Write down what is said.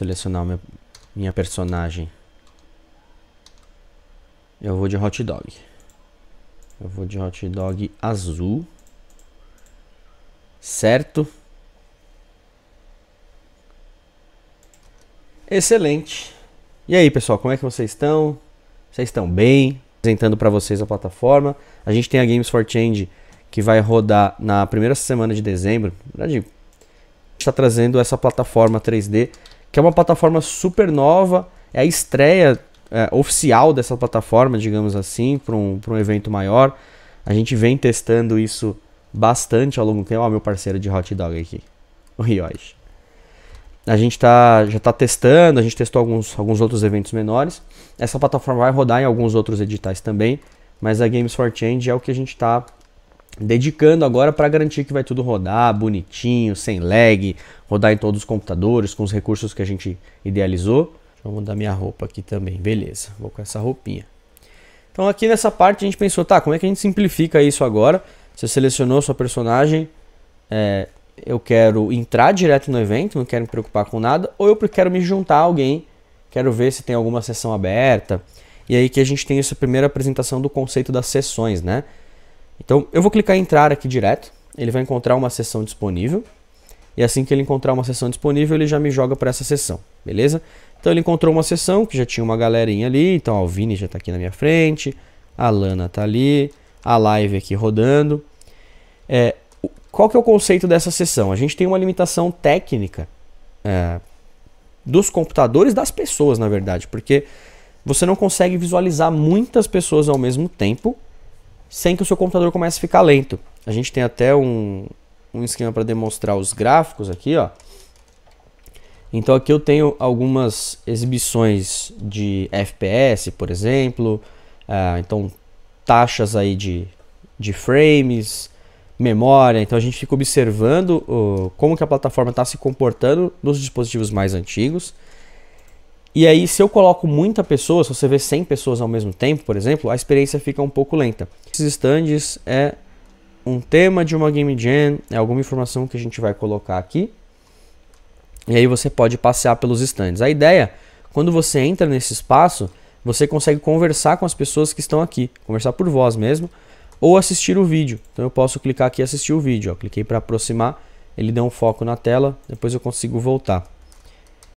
selecionar minha, minha personagem. Eu vou de hot dog. Eu vou de hot dog azul. Certo? Excelente. E aí, pessoal, como é que vocês estão? Vocês estão bem? Apresentando para vocês a plataforma. A gente tem a Games for Change que vai rodar na primeira semana de dezembro. Na verdade, está trazendo essa plataforma 3D que é uma plataforma super nova, é a estreia é, oficial dessa plataforma, digamos assim, para um, um evento maior. A gente vem testando isso bastante ao longo do tempo. Ó, meu parceiro de hot dog aqui, o Rioj A gente tá, já está testando, a gente testou alguns, alguns outros eventos menores. Essa plataforma vai rodar em alguns outros editais também, mas a Games for Change é o que a gente está dedicando agora para garantir que vai tudo rodar bonitinho, sem lag, rodar em todos os computadores com os recursos que a gente idealizou. Deixa eu mudar minha roupa aqui também, beleza, vou com essa roupinha. Então aqui nessa parte a gente pensou, tá, como é que a gente simplifica isso agora? Você selecionou sua personagem, é, eu quero entrar direto no evento, não quero me preocupar com nada, ou eu quero me juntar a alguém, quero ver se tem alguma sessão aberta. E aí que a gente tem essa primeira apresentação do conceito das sessões, né? Então eu vou clicar em entrar aqui direto, ele vai encontrar uma sessão disponível. E assim que ele encontrar uma sessão disponível, ele já me joga para essa sessão, beleza? Então ele encontrou uma sessão que já tinha uma galerinha ali, então ó, o Vini já está aqui na minha frente, a Lana está ali, a live aqui rodando. É, qual que é o conceito dessa sessão? A gente tem uma limitação técnica é, dos computadores, das pessoas, na verdade, porque você não consegue visualizar muitas pessoas ao mesmo tempo sem que o seu computador comece a ficar lento. A gente tem até um, um esquema para demonstrar os gráficos aqui, ó. Então aqui eu tenho algumas exibições de FPS, por exemplo, ah, então taxas aí de, de frames, memória. Então a gente fica observando como que a plataforma está se comportando nos dispositivos mais antigos. E aí, se eu coloco muita pessoa, se você vê 100 pessoas ao mesmo tempo, por exemplo, a experiência fica um pouco lenta. Esses stands é um tema de uma game jam, é alguma informação que a gente vai colocar aqui. E aí você pode passear pelos stands. A ideia, quando você entra nesse espaço, você consegue conversar com as pessoas que estão aqui, conversar por voz mesmo, ou assistir o vídeo. Então eu posso clicar aqui e assistir o vídeo. Ó. Cliquei para aproximar, ele deu um foco na tela, depois eu consigo voltar.